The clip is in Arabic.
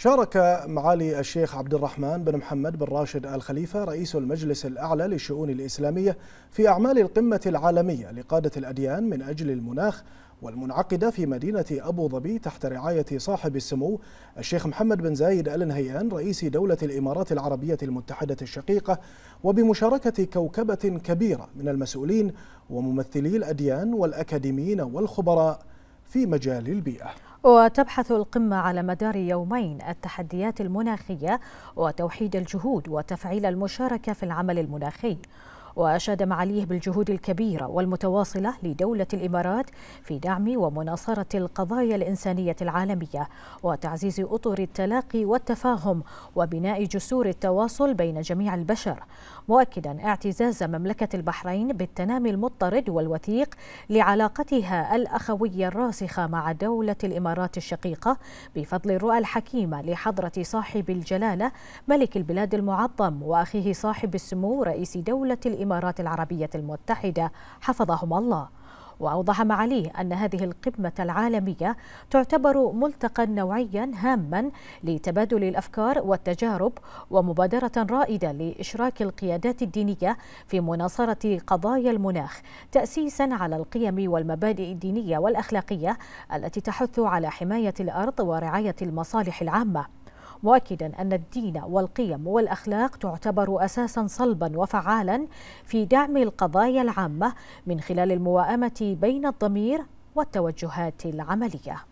شارك معالي الشيخ عبد الرحمن بن محمد بن راشد الخليفة رئيس المجلس الأعلى للشؤون الإسلامية في أعمال القمة العالمية لقادة الأديان من أجل المناخ والمنعقدة في مدينة أبو ظبي تحت رعاية صاحب السمو الشيخ محمد بن زايد آل نهيان رئيس دولة الإمارات العربية المتحدة الشقيقة وبمشاركة كوكبة كبيرة من المسؤولين وممثلي الأديان والأكاديميين والخبراء في مجال البيئة وتبحث القمة على مدار يومين التحديات المناخية وتوحيد الجهود وتفعيل المشاركة في العمل المناخي وأشاد معاليه بالجهود الكبيرة والمتواصلة لدولة الإمارات في دعم ومناصرة القضايا الإنسانية العالمية وتعزيز أطر التلاقي والتفاهم وبناء جسور التواصل بين جميع البشر مؤكدا اعتزاز مملكة البحرين بالتنامي المضطرد والوثيق لعلاقتها الأخوية الراسخة مع دولة الإمارات الشقيقة بفضل الرؤى الحكيمة لحضرة صاحب الجلالة ملك البلاد المعظم وأخيه صاحب السمو رئيس دولة الإمارات الإمارات العربية المتحدة حفظهما الله وأوضح معاليه أن هذه القمة العالمية تعتبر ملتقى نوعيا هاما لتبادل الأفكار والتجارب ومبادرة رائدة لإشراك القيادات الدينية في مناصرة قضايا المناخ تأسيسا على القيم والمبادئ الدينية والأخلاقية التي تحث على حماية الأرض ورعاية المصالح العامة مؤكدا أن الدين والقيم والأخلاق تعتبر أساسا صلبا وفعالا في دعم القضايا العامة من خلال المواءمة بين الضمير والتوجهات العمليه